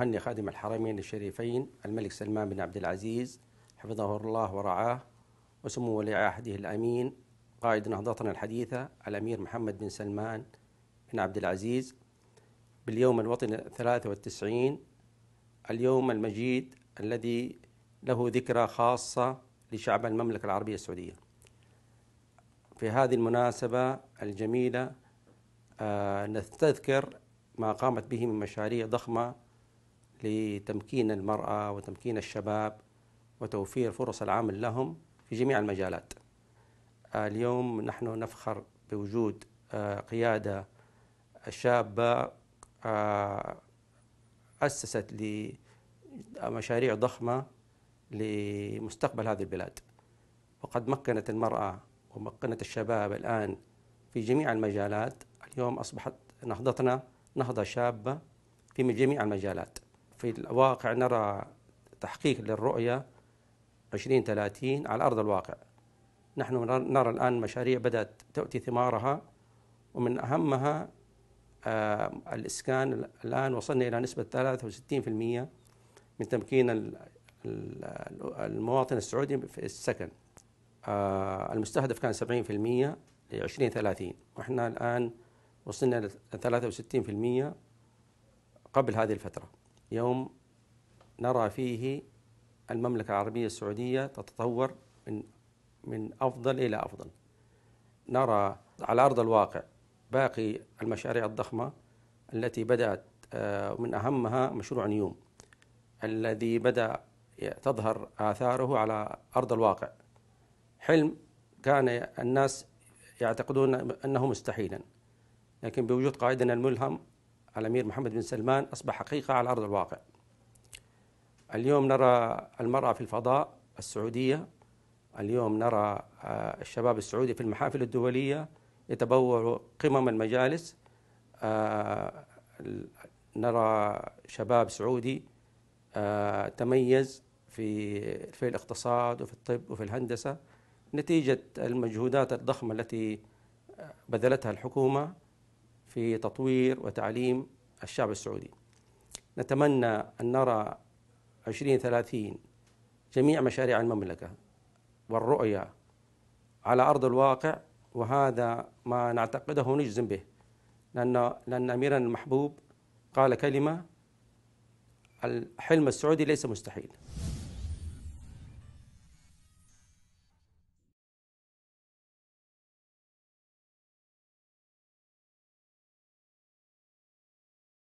أهني خادم الحرمين الشريفين الملك سلمان بن عبد العزيز حفظه الله ورعاه وسمو ولي عهده الأمين قائد نهضتنا الحديثة الأمير محمد بن سلمان بن عبد العزيز باليوم الوطني 93 اليوم المجيد الذي له ذكرى خاصة لشعب المملكة العربية السعودية في هذه المناسبة الجميلة آه، نستذكر ما قامت به من مشاريع ضخمة لتمكين المرأة وتمكين الشباب وتوفير فرص العمل لهم في جميع المجالات. آه، اليوم نحن نفخر بوجود آه، قيادة شابة آه، أسست لمشاريع ضخمة لمستقبل هذه البلاد وقد مكنت المرأة ومكنت الشباب الآن في جميع المجالات اليوم أصبحت نهضتنا نهضة شابة في جميع المجالات في الواقع نرى تحقيق للرؤية 2030 على أرض الواقع نحن نرى الآن مشاريع بدأت تؤتي ثمارها ومن أهمها آه، الإسكان الآن وصلنا إلى نسبة 63% من تمكين المواطن السعودي في السكن آه، المستهدف كان 70% ل 2030 واحنا الآن وصلنا إلى 63% قبل هذه الفترة يوم نرى فيه المملكة العربية السعودية تتطور من من أفضل إلى أفضل نرى على أرض الواقع باقي المشاريع الضخمة التي بدأت آه، من أهمها مشروع نيوم الذي بدأ تظهر آثاره على أرض الواقع حلم كان الناس يعتقدون أنه مستحيلا لكن بوجود قائدنا الملهم الأمير محمد بن سلمان أصبح حقيقة على أرض الواقع اليوم نرى المرأة في الفضاء السعودية اليوم نرى آه، الشباب السعودي في المحافل الدولية يتبوع قمم المجالس آه، نرى شباب سعودي آه، تميز في في الاقتصاد وفي الطب وفي الهندسة نتيجة المجهودات الضخمة التي بذلتها الحكومة في تطوير وتعليم الشعب السعودي نتمنى أن نرى 2030 جميع مشاريع المملكة والرؤية على أرض الواقع وهذا ما نعتقده ونجزم به لأن لأن أميرنا المحبوب قال كلمة الحلم السعودي ليس مستحيل